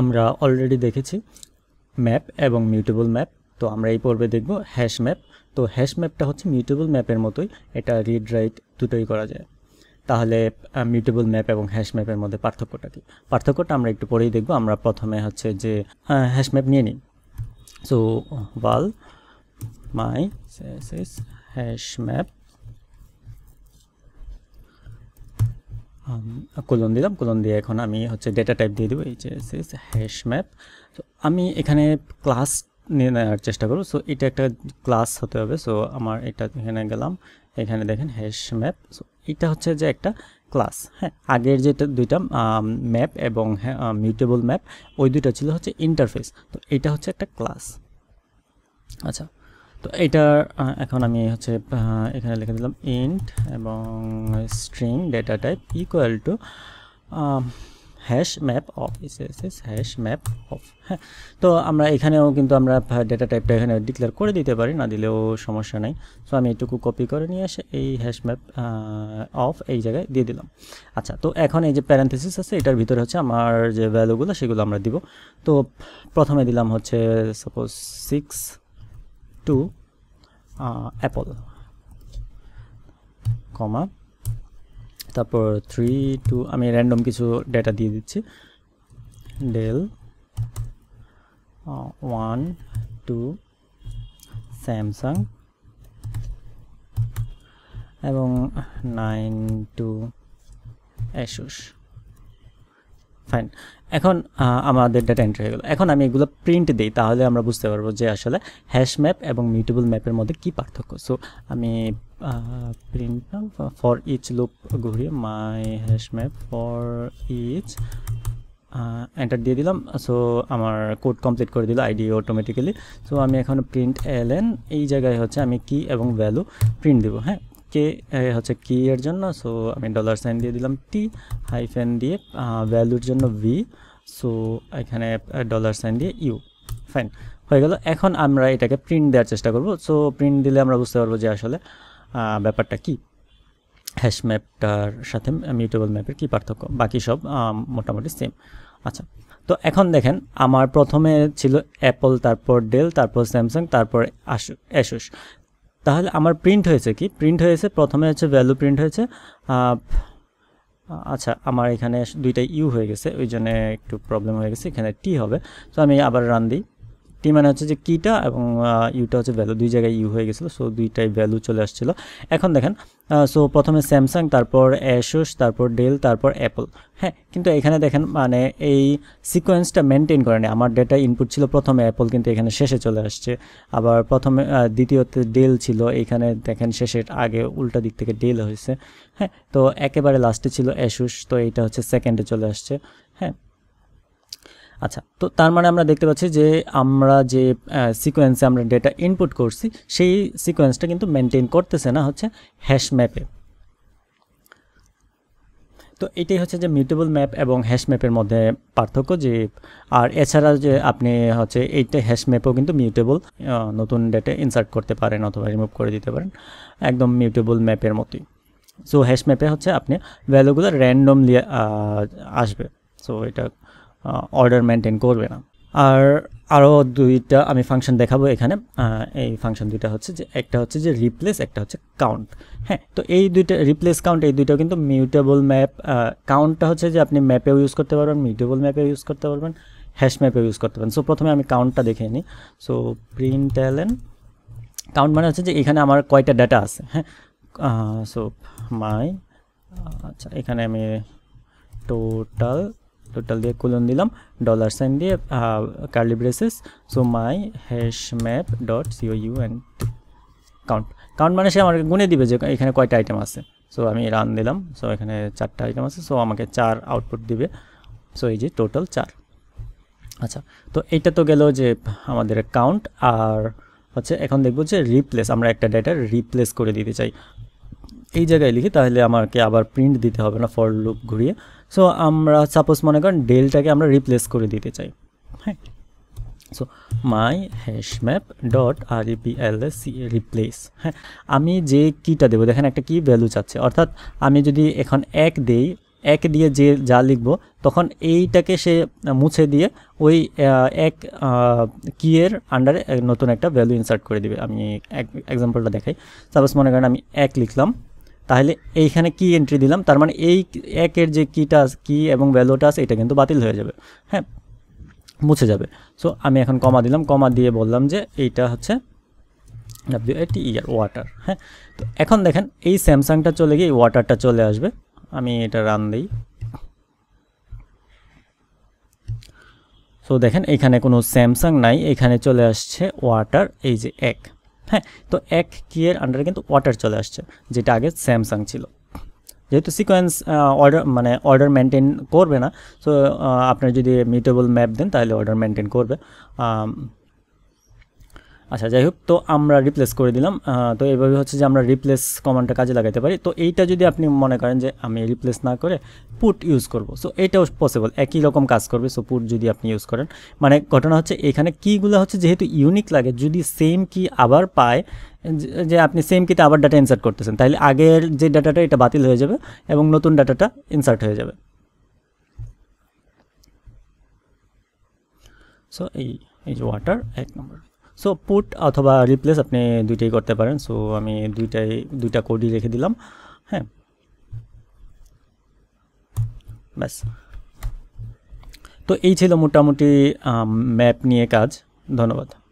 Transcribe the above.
আমরা অলরেডি দেখেছি ম্যাপ এবং মিউটেবল ম্যাপ তো আমরা এই পর্বে দেখব হ্যাশ ম্যাপ তো হ্যাশ ম্যাপটা হচ্ছে মিউটেবল ম্যাপের মতোই এটা রিড রাইট দুটোই করা যায় তাহলে মিউটেবল ম্যাপ এবং হ্যাশ ম্যাপের মধ্যে পার্থক্যটা কী পার্থক্যটা আমরা একটু পরেই দেখব আমরা প্রথমে হচ্ছে যে হ্যাশ ম্যাপ নিয়ে নিই so val my hash map colon দিলাম কোলন দিয়ে এখন আমি হচ্ছে ডেটা টাইপ দিয়ে দেবো H S S hash map তো আমি এখানে ক্লাস নিয়ে নেওয়ার চেষ্টা করবো সো এটা একটা ক্লাস হতে হবে সো আমার এটা এখানে গেলাম এখানে দেখেন হ্যাশ ম্যাপ সো এটা হচ্ছে যে একটা ক্লাস হ্যাঁ আগের যেটা দুইটা ম্যাপ এবং মিউটেবল ম্যাপ ওই দুইটা ছিল হচ্ছে ইন্টারফেস তো এটা হচ্ছে একটা ক্লাস আচ্ছা তো এটা এখন আমি হচ্ছে এখানে লিখে দিলাম ইন্ট এবং string data type equal to hash map of ইসএসএস হ্যাশ ম্যাপ অফ হ্যাঁ তো আমরা এখানেও কিন্তু আমরা ডেটা টাইপটা এখানে ডিক্লেয়ার করে দিতে পারি না দিলেও সমস্যা নাই সো আমি এটুকু কপি করে নিয়ে এসে এই হ্যাশ ম্যাপ অফ এই জায়গায় দিয়ে দিলাম আচ্ছা তো এখন এই যে প্যারেন্থেসিস আছে এটার ভিতরে হচ্ছে আমার যে ভ্যালুগুলো সেগুলো আমরা দিব তো প্রথমে দিলাম হচ্ছে suppose six to uh, apple comma তারপর থ্রি টু আমি র্যান্ডম কিছু ডেটা দিয়ে দিচ্ছি ডেল ওয়ান টু স্যামসাং এবং নাইন টু অ্যাসুস ফাইন এখন আমাদের ডেটা এন্ট্রি হয়ে গেল এখন আমি এগুলো প্রিন্ট দিই তাহলে আমরা বুঝতে পারবো যে আসলে হ্যাশ ম্যাপ এবং মিউটেবল ম্যাপের মধ্যে কি পার্থক্য সো আমি প্রিন্ট ফর ইচ লুপ ঘুরি my hash map for each enter দিয়ে দিলাম সো আমার কোড কমপ্লিট করে দিল আইডি অটোমেটিক্যালি সো আমি এখন প্রিন্ট এলেন এই জায়গায় হচ্ছে আমি কি এবং ভ্যালু প্রিন্ট দেবো হ্যাঁ কে হচ্ছে কি এর জন্য সো আমি ডলার সাইন দিয়ে দিলাম টি হাইফেন দিয়ে ভ্যালুর জন্য ভি সো এখানে ডলার সাইন দিয়ে ইউ ফাইন হয়ে গেল এখন আমরা এটাকে প্রিন্ট দেওয়ার চেষ্টা করব সো প্রিন্ট দিলে আমরা বুঝতে পারবো যে আসলে ব্যাপারটা কি হ্যাশ ম্যাপটার সাথে মিউটেবল ম্যাপের কি পার্থক্য বাকি সব মোটামুটি সেম আচ্ছা তো এখন দেখেন আমার প্রথমে ছিল অ্যাপল তারপর ডেল তারপর স্যামসাং তারপর আসু অ্যাসুস তাহলে আমার প্রিন্ট হয়েছে কি প্রিন্ট হয়েছে প্রথমে হচ্ছে ভ্যালু প্রিন্ট হয়েছে আচ্ছা আমার এখানে দুইটা ইউ হয়ে গেছে ওই জন্য একটু প্রবলেম হয়ে গেছে এখানে টি হবে তো আমি আবার রান দিই টি মানে হচ্ছে যে কিটা এবং ইউটা হচ্ছে ভ্যালু দুই জায়গায় ইউ হয়ে গেছিলো সো দুইটাই ভ্যালু চলে আসছিলো এখন দেখেন সো প্রথমে স্যামসাং তারপর অ্যাসোস তারপর ডেল তারপর অ্যাপল হ্যাঁ কিন্তু এখানে দেখেন মানে এই সিকোয়েন্সটা মেনটেন করেনি আমার ডেটা ইনপুট ছিল প্রথমে অ্যাপল কিন্তু এখানে শেষে চলে আসছে আবার প্রথমে দ্বিতীয়তে ডেল ছিল এখানে দেখেন শেষের আগে উল্টা দিক থেকে ডেল হয়েছে হ্যাঁ তো একেবারে লাস্টে ছিল অ্যাসুস তো এইটা হচ্ছে সেকেন্ডে চলে আসছে হ্যাঁ আচ্ছা তো তার মানে আমরা দেখতে পাচ্ছি যে আমরা যে সিকোয়েন্সে আমরা ডেটা ইনপুট করছি সেই সিকোয়েন্সটা কিন্তু মেনটেন করতেছে না হচ্ছে হ্যাশ ম্যাপে তো এটাই হচ্ছে যে মিউটেবল ম্যাপ এবং হ্যাশ ম্যাপের মধ্যে পার্থক্য যে আর এছাড়া যে আপনি হচ্ছে এইটা হ্যাশ ম্যাপও কিন্তু মিউটেবল নতুন ডেটা ইনসার্ট করতে পারেন অথবা রিমুভ করে দিতে পারেন একদম মিউটেবল ম্যাপের মতোই সো হ্যাশ ম্যাপে হচ্ছে আপনি ভ্যালুগুলো র্যান্ডমলি আসবে সো এটা অর্ডার মেনটেন করবে না আর আরও দুইটা আমি ফাংশন দেখাবো এখানে এই ফাংশন দুইটা হচ্ছে যে একটা হচ্ছে যে রিপ্লেস একটা হচ্ছে কাউন্ট হ্যাঁ তো এই দুইটা রিপ্লেস কাউন্ট এই দুইটাও কিন্তু মিউটেবল ম্যাপ কাউন্টটা হচ্ছে যে আপনি ম্যাপেও ইউজ করতে পারবেন মিউটেবল ম্যাপে ইউজ করতে পারবেন হ্যাশ ম্যাপে ইউজ করতে পারেন সো প্রথমে আমি কাউন্টটা দেখে নিই সো প্রিন্ট অ্যালেন কাউন্ট মানে হচ্ছে যে এখানে আমার কয়টা ডাটা আছে হ্যাঁ সো মাই আচ্ছা এখানে আমি টোটাল টোটাল দিয়ে কুলন দিলাম ডলার সাইন দিয়ে curly braces so my hash map dot C O U and count count মানে সে আমাকে গুনে দিবে যে এখানে কয়টা আইটেম আছে সো আমি রান দিলাম সো এখানে চারটা আইটেম আছে সো আমাকে চার আউটপুট দিবে সো এই যে টোটাল চার আচ্ছা তো এইটা তো গেল যে আমাদের কাউন্ট আর হচ্ছে এখন দেখবো যে রিপ্লেস আমরা একটা ডেটা রিপ্লেস করে দিতে চাই এই জায়গায় লিখি তাহলে আমাকে আবার প্রিন্ট দিতে হবে না ফর লুপ ঘুরিয়ে সো আমরা সাপোজ মনে করেন ডেলটাকে আমরা রিপ্লেস করে দিতে চাই হ্যাঁ so my hash map dot আর সি রিপ্লেস হ্যাঁ আমি যে কিটা দেবো দেখেন একটা কি ভ্যালু চাচ্ছে অর্থাৎ আমি যদি এখন এক দেই এক দিয়ে যে যা লিখব তখন এইটাকে সে মুছে দিয়ে ওই এক কিয়ের আন্ডারে নতুন একটা ভ্যালু ইনসার্ট করে দিবে আমি এক্সাম্পলটা দেখাই সাপোজ মনে করেন আমি এক লিখলাম তাহলে এইখানে কি এন্ট্রি দিলাম তার মানে এই একের যে কীটা আছে কী এবং ভ্যালুটা আছে এটা কিন্তু বাতিল হয়ে যাবে হ্যাঁ মুছে যাবে সো আমি এখন কমা দিলাম কমা দিয়ে বললাম যে এইটা হচ্ছে ডাব্লিউ এটি ইয়ার ওয়াটার হ্যাঁ তো এখন দেখেন এই স্যামসাংটা চলে গিয়ে ওয়াটারটা চলে আসবে আমি এটা রান দিই সো দেখেন এখানে কোনো স্যামসাং নাই এখানে চলে আসছে ওয়াটার এই যে এক হ্যাঁ তো এক কিয়ের আন্ডারে কিন্তু ওয়াটার চলে আসছে যেটা আগে স্যামসাং ছিল যেহেতু সিকোয়েন্স অর্ডার মানে অর্ডার মেনটেন করবে না সো আপনার যদি মিটেবল ম্যাপ দেন তাহলে অর্ডার মেনটেন করবে আচ্ছা যাই হোক তো আমরা রিপ্লেস করে দিলাম তো এইভাবে হচ্ছে যে আমরা রিপ্লেস কমান্ডটা কাজে লাগাতে পারি তো এইটা যদি আপনি মনে করেন যে আমি রিপ্লেস না করে পুট ইউজ করব সো এটাও পসিবল একই রকম কাজ করবে সো পুট যদি আপনি ইউজ করেন মানে ঘটনা হচ্ছে এখানে কীগুলো হচ্ছে যেহেতু ইউনিক লাগে যদি সেম কি আবার পায় যে আপনি সেম কিতে আবার ডাটা ইনসার্ট করতেছেন তাহলে আগের যে ডাটাটা এটা বাতিল হয়ে যাবে এবং নতুন ডাটাটা ইনসার্ট হয়ে যাবে সো এই এই যে ওয়াটার এক নম্বর সো পুট অথবা রিপ্লেস আপনি দুইটাই করতে পারেন সো আমি দুইটাই দুইটা কোডই রেখে দিলাম হ্যাঁ ব্যাস তো এই ছিল মোটামুটি ম্যাপ নিয়ে কাজ ধন্যবাদ